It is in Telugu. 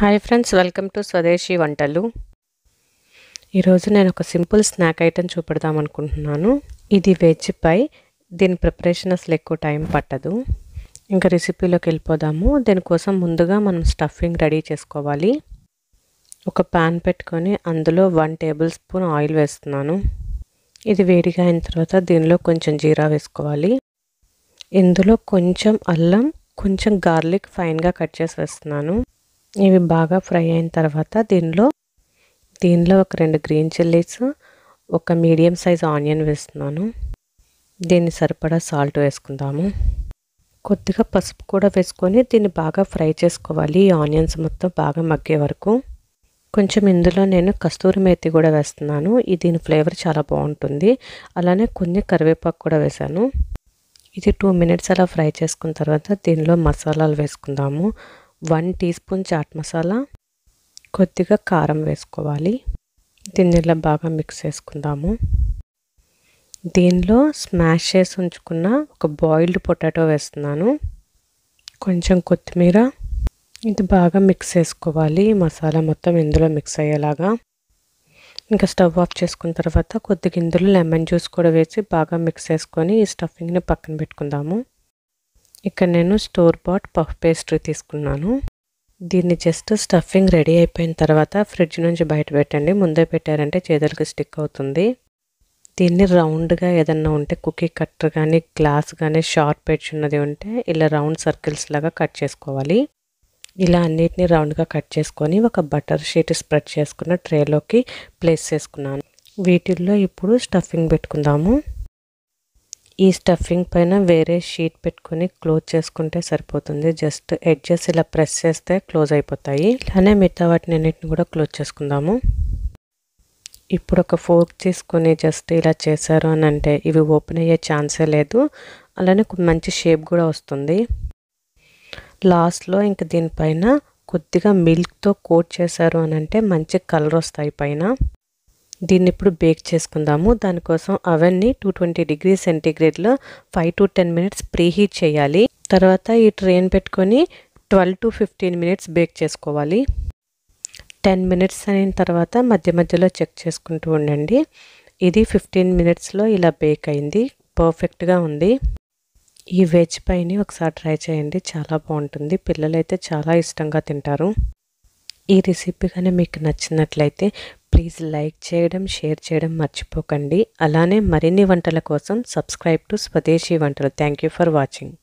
హాయ్ ఫ్రెండ్స్ వెల్కమ్ టు స్వదేశీ వంటలు ఈరోజు నేను ఒక సింపుల్ స్నాక్ ఐటెం చూపెడదాం అనుకుంటున్నాను ఇది వెజ్ పై దీని ప్రిపరేషన్ అసలు ఎక్కువ టైం పట్టదు ఇంకా రెసిపీలోకి వెళ్ళిపోదాము దీనికోసం ముందుగా మనం స్టఫింగ్ రెడీ చేసుకోవాలి ఒక ప్యాన్ పెట్టుకొని అందులో వన్ టేబుల్ స్పూన్ ఆయిల్ వేస్తున్నాను ఇది వేడిగా అయిన తర్వాత దీనిలో కొంచెం జీరా వేసుకోవాలి ఇందులో కొంచెం అల్లం కొంచెం గార్లిక్ ఫైన్గా కట్ చేసి వేస్తున్నాను ఇవి బాగా ఫ్రై అయిన తర్వాత దీనిలో దీనిలో ఒక రెండు గ్రీన్ చిల్లీస్ ఒక మీడియం సైజ్ ఆనియన్ వేస్తున్నాను దీన్ని సరిపడా సాల్ట్ వేసుకుందాము కొద్దిగా పసుపు కూడా వేసుకొని దీన్ని బాగా ఫ్రై చేసుకోవాలి ఈ ఆనియన్స్ మొత్తం బాగా మగ్గే వరకు కొంచెం ఇందులో నేను కస్తూరి మేతి కూడా వేస్తున్నాను ఈ దీని ఫ్లేవర్ చాలా బాగుంటుంది అలానే కొన్ని కరివేపాకు కూడా వేశాను ఇది టూ మినిట్స్ అలా ఫ్రై చేసుకున్న తర్వాత దీనిలో మసాలాలు వేసుకుందాము one teaspoon chaat masala కొద్దిగా కారం వేసుకోవాలి దీన్నిలా బాగా మిక్స్ చేసుకుందాము దీనిలో స్మాష్ చేసి ఉంచుకున్న ఒక బాయిల్డ్ పొటాటో వేస్తున్నాను కొంచెం కొత్తిమీర ఇది బాగా మిక్స్ చేసుకోవాలి మసాలా మొత్తం ఇందులో మిక్స్ అయ్యేలాగా ఇంకా స్టవ్ ఆఫ్ చేసుకున్న తర్వాత కొద్దిగా ఇందులో లెమన్ జ్యూస్ కూడా వేసి బాగా మిక్స్ చేసుకొని ఈ స్టఫింగ్ని పక్కన పెట్టుకుందాము ఇక్కడ నేను స్టోర్ బాట్ పఫ్ పేస్ట్రీ తీసుకున్నాను దీన్ని జస్ట్ స్టఫింగ్ రెడీ అయిపోయిన తర్వాత ఫ్రిడ్జ్ నుంచి బయట పెట్టండి ముందే పెట్టారంటే చేతులకి స్టిక్ అవుతుంది దీన్ని రౌండ్గా ఏదన్నా ఉంటే కుకీ కట్టర్ కానీ గ్లాస్ కానీ షార్ప్ ఎడ్జ్ ఉన్నది ఉంటే ఇలా రౌండ్ సర్కిల్స్ లాగా కట్ చేసుకోవాలి ఇలా అన్నిటిని రౌండ్గా కట్ చేసుకొని ఒక బటర్ షీట్ స్ప్రెడ్ చేసుకున్న ట్రేలోకి ప్లేస్ చేసుకున్నాను వీటిల్లో ఇప్పుడు స్టఫింగ్ పెట్టుకుందాము ఈ స్టఫింగ్ పైన వేరే షీట్ పెట్టుకుని క్లోజ్ చేసుకుంటే సరిపోతుంది జస్ట్ ఎడ్జెస్ ఇలా ప్రెస్ చేస్తే క్లోజ్ అయిపోతాయి అలానే మిగతా వాటిని అన్నింటిని కూడా క్లోజ్ చేసుకుందాము ఇప్పుడు ఒక ఫోర్క్ తీసుకొని జస్ట్ ఇలా చేశారు అని అంటే ఇవి ఓపెన్ అయ్యే ఛాన్సే లేదు అలానే మంచి షేప్ కూడా వస్తుంది లాస్ట్లో ఇంక దీనిపైన కొద్దిగా మిల్క్తో కోట్ చేశారు అని అంటే మంచి కలర్ వస్తాయి పైన దీన్ని ఇప్పుడు బేక్ చేసుకుందాము దానికోసం అవన్నీ టూ ట్వంటీ డిగ్రీ సెంటీగ్రేడ్లో five to ten minutes preheat చేయాలి తర్వాత ఈ ట్రైన్ పెట్టుకొని twelve to fifteen minutes bake చేసుకోవాలి టెన్ మినిట్స్ అయిన తర్వాత మధ్య మధ్యలో చెక్ చేసుకుంటూ ఉండండి ఇది ఫిఫ్టీన్ మినిట్స్లో ఇలా బేక్ అయింది పర్ఫెక్ట్గా ఉంది ఈ వెజ్ పైని ఒకసారి ట్రై చేయండి చాలా బాగుంటుంది పిల్లలైతే చాలా ఇష్టంగా తింటారు ఈ రెసిపీ కానీ మీకు నచ్చినట్లయితే ప్లీజ్ లైక్ చేయడం షేర్ చేయడం మర్చిపోకండి అలానే మరిన్ని వంటల కోసం సబ్స్క్రైబ్ టు స్వదేశీ వంటలు థ్యాంక్ యూ ఫర్ వాచింగ్